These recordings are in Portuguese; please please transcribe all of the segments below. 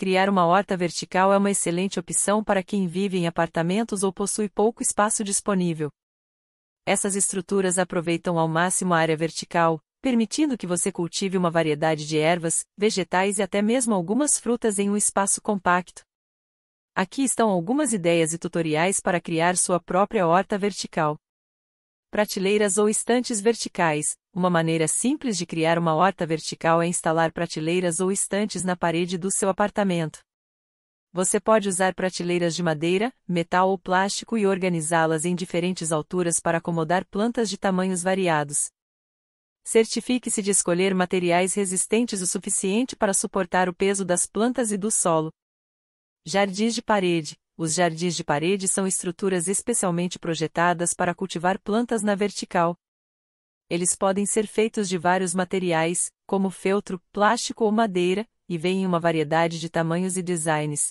criar uma horta vertical é uma excelente opção para quem vive em apartamentos ou possui pouco espaço disponível. Essas estruturas aproveitam ao máximo a área vertical, permitindo que você cultive uma variedade de ervas, vegetais e até mesmo algumas frutas em um espaço compacto. Aqui estão algumas ideias e tutoriais para criar sua própria horta vertical. Prateleiras ou estantes verticais. Uma maneira simples de criar uma horta vertical é instalar prateleiras ou estantes na parede do seu apartamento. Você pode usar prateleiras de madeira, metal ou plástico e organizá-las em diferentes alturas para acomodar plantas de tamanhos variados. Certifique-se de escolher materiais resistentes o suficiente para suportar o peso das plantas e do solo. Jardins de parede. Os jardins de parede são estruturas especialmente projetadas para cultivar plantas na vertical, eles podem ser feitos de vários materiais, como feltro, plástico ou madeira, e vêm em uma variedade de tamanhos e designs.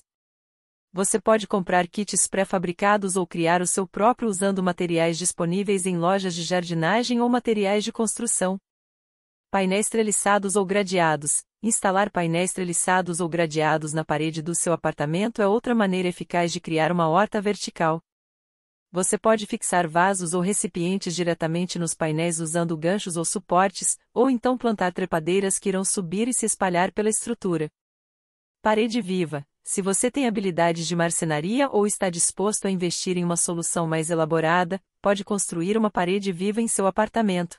Você pode comprar kits pré-fabricados ou criar o seu próprio usando materiais disponíveis em lojas de jardinagem ou materiais de construção. Painéis treliçados ou gradeados. Instalar painéis treliçados ou gradeados na parede do seu apartamento é outra maneira eficaz de criar uma horta vertical. Você pode fixar vasos ou recipientes diretamente nos painéis usando ganchos ou suportes, ou então plantar trepadeiras que irão subir e se espalhar pela estrutura. Parede viva. Se você tem habilidades de marcenaria ou está disposto a investir em uma solução mais elaborada, pode construir uma parede viva em seu apartamento.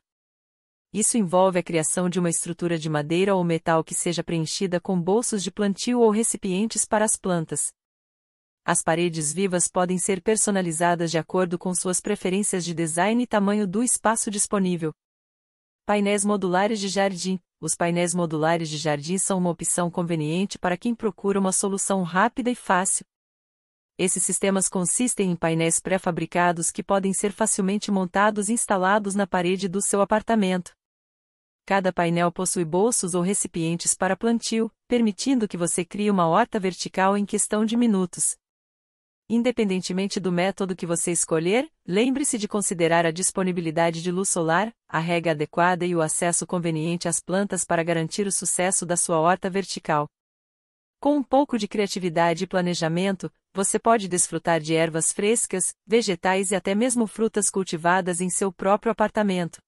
Isso envolve a criação de uma estrutura de madeira ou metal que seja preenchida com bolsos de plantio ou recipientes para as plantas. As paredes vivas podem ser personalizadas de acordo com suas preferências de design e tamanho do espaço disponível. Painéis modulares de jardim. Os painéis modulares de jardim são uma opção conveniente para quem procura uma solução rápida e fácil. Esses sistemas consistem em painéis pré-fabricados que podem ser facilmente montados e instalados na parede do seu apartamento. Cada painel possui bolsos ou recipientes para plantio, permitindo que você crie uma horta vertical em questão de minutos. Independentemente do método que você escolher, lembre-se de considerar a disponibilidade de luz solar, a rega adequada e o acesso conveniente às plantas para garantir o sucesso da sua horta vertical. Com um pouco de criatividade e planejamento, você pode desfrutar de ervas frescas, vegetais e até mesmo frutas cultivadas em seu próprio apartamento.